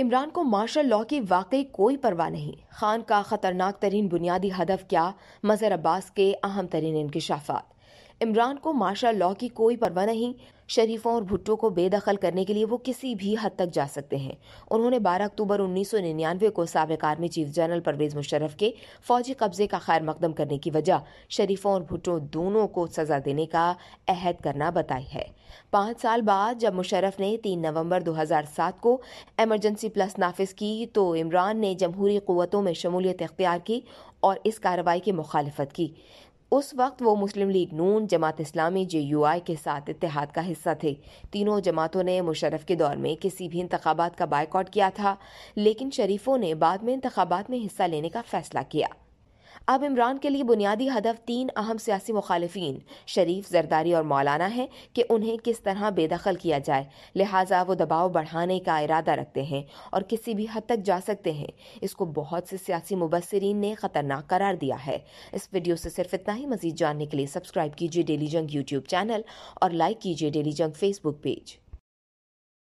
इमरान को martial law की वाकई कोई परवाह नहीं खान का खतरनाक तरीन बुनियादी हदफ क्या मजहर अब्बास के अहम तरीन इंकशाफात इमरान को मार्शल लॉ की कोई परवाह नहीं शरीफों और भुट्टो को बेदखल करने के लिए वो किसी भी हद तक जा सकते हैं उन्होंने 12 अक्टूबर 1999 को सबक army chief general Pervez Musharraf के फौजी कब्जे का खैर मकदम करने की वजह शरीफों और भुट्टो दोनों को सजा देने का अहद करना बताई है पाँच साल बाद जब मुशरफ ने तीन नवम्बर दो हजार सात को एमरजेंसी प्लस नाफिज की तो इमरान ने जमहूरी क़वतों में शमूलियत इख्तियार की और इस कार्रवाई की मुखालफत की उस वक्त वो मुस्लिम league Noon Jamaat Islami J you आई के साथ इतिहाद का हिस्सा थे तीनों जमातों ने मुशरफ के दौर में किसी भी इंतबात का बायकॉट किया था लेकिन शरीफों ने बाद में इंतबात में हिस्सा लेने का फैसला किया अब इमरान के लिए बुनियादी हदफ तीन अहम सियासी मुखालफन शरीफ जरदारी और मौलाना है कि उन्हें किस तरह बेदखल किया जाए लिहाजा वो दबाव बढ़ाने का इरादा रखते हैं और किसी भी हद तक जा सकते हैं इसको बहुत से सियासी मुबसरीन ने खतरनाक करार दिया है इस वीडियो से सिर्फ इतना ही मजीद जानने के लिए सब्सक्राइब कीजिए डेली जंग यूट्यूब चैनल और लाइक कीजिए डेली जंग फेसबुक पेज